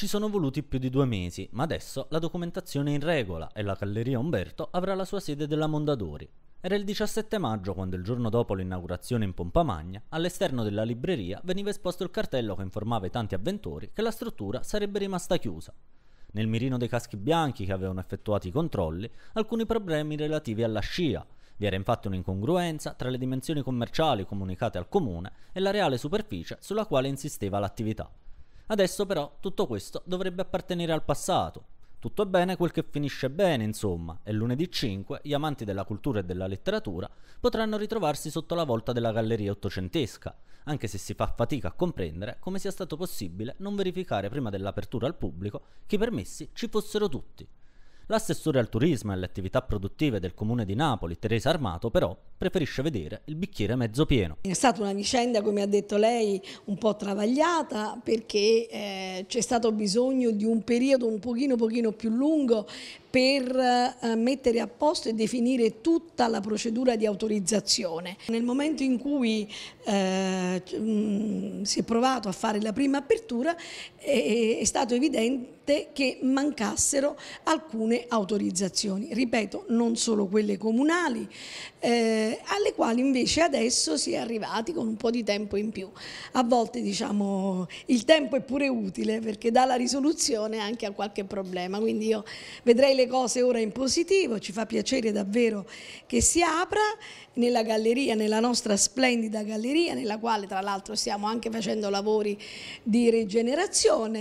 Ci sono voluti più di due mesi, ma adesso la documentazione è in regola e la Galleria Umberto avrà la sua sede della Mondadori. Era il 17 maggio quando il giorno dopo l'inaugurazione in pompa magna, all'esterno della libreria veniva esposto il cartello che informava i tanti avventori che la struttura sarebbe rimasta chiusa. Nel mirino dei caschi bianchi che avevano effettuato i controlli, alcuni problemi relativi alla scia, vi era infatti un'incongruenza tra le dimensioni commerciali comunicate al comune e la reale superficie sulla quale insisteva l'attività. Adesso però tutto questo dovrebbe appartenere al passato. Tutto bene quel che finisce bene, insomma, e lunedì 5 gli amanti della cultura e della letteratura potranno ritrovarsi sotto la volta della galleria ottocentesca, anche se si fa fatica a comprendere come sia stato possibile non verificare prima dell'apertura al pubblico che i permessi ci fossero tutti. L'assessore al turismo e alle attività produttive del comune di Napoli, Teresa Armato, però, preferisce vedere il bicchiere mezzo pieno. È stata una vicenda, come ha detto lei, un po' travagliata perché eh, c'è stato bisogno di un periodo un pochino, pochino più lungo per eh, mettere a posto e definire tutta la procedura di autorizzazione. Nel momento in cui eh, si è provato a fare la prima apertura è, è stato evidente che mancassero alcune autorizzazioni, ripeto non solo quelle comunali, eh, eh, alle quali invece adesso si è arrivati con un po' di tempo in più. A volte diciamo il tempo è pure utile perché dà la risoluzione anche a qualche problema, quindi io vedrei le cose ora in positivo, ci fa piacere davvero che si apra nella galleria, nella nostra splendida galleria, nella quale tra l'altro stiamo anche facendo lavori di rigenerazione.